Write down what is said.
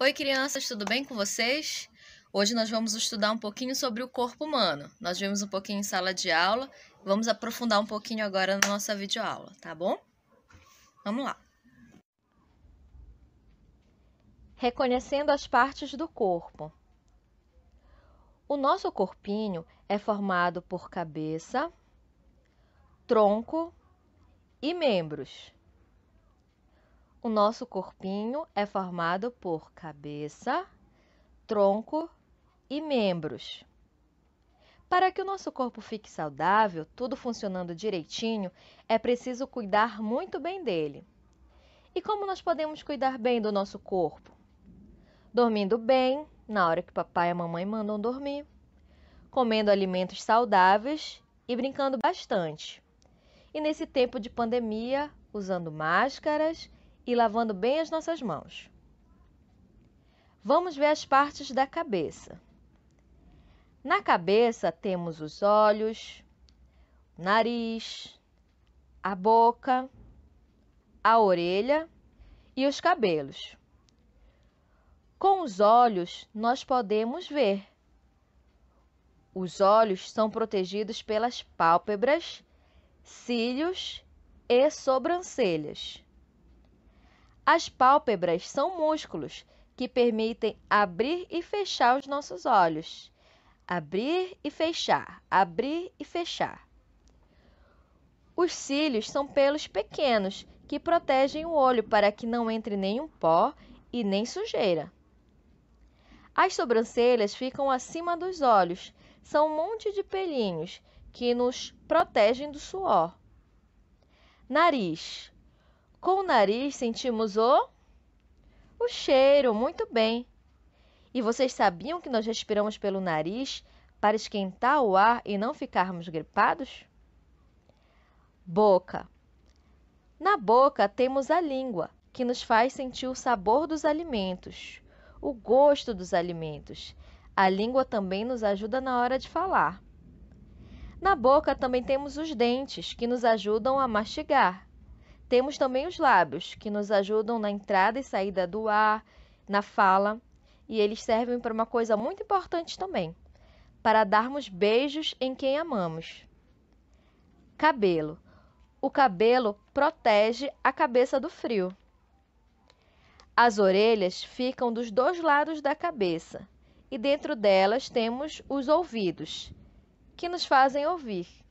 Oi, crianças, tudo bem com vocês? Hoje nós vamos estudar um pouquinho sobre o corpo humano. Nós vimos um pouquinho em sala de aula, vamos aprofundar um pouquinho agora na nossa videoaula, tá bom? Vamos lá. Reconhecendo as partes do corpo. O nosso corpinho é formado por cabeça, tronco e membros. O nosso corpinho é formado por cabeça, tronco e membros. Para que o nosso corpo fique saudável, tudo funcionando direitinho, é preciso cuidar muito bem dele. E como nós podemos cuidar bem do nosso corpo? Dormindo bem, na hora que papai e a mamãe mandam dormir, comendo alimentos saudáveis e brincando bastante. E nesse tempo de pandemia, usando máscaras e lavando bem as nossas mãos. Vamos ver as partes da cabeça. Na cabeça temos os olhos, o nariz, a boca, a orelha e os cabelos. Com os olhos, nós podemos ver. Os olhos são protegidos pelas pálpebras, cílios e sobrancelhas. As pálpebras são músculos que permitem abrir e fechar os nossos olhos. Abrir e fechar, abrir e fechar. Os cílios são pelos pequenos que protegem o olho para que não entre nenhum pó e nem sujeira. As sobrancelhas ficam acima dos olhos, são um monte de pelinhos que nos protegem do suor. Nariz. Com o nariz sentimos o o cheiro, muito bem. E vocês sabiam que nós respiramos pelo nariz para esquentar o ar e não ficarmos gripados? Boca. Na boca temos a língua, que nos faz sentir o sabor dos alimentos, o gosto dos alimentos. A língua também nos ajuda na hora de falar. Na boca também temos os dentes, que nos ajudam a mastigar. Temos também os lábios, que nos ajudam na entrada e saída do ar, na fala, e eles servem para uma coisa muito importante também: para darmos beijos em quem amamos. Cabelo. O cabelo protege a cabeça do frio. As orelhas ficam dos dois lados da cabeça e dentro delas temos os ouvidos, que nos fazem ouvir.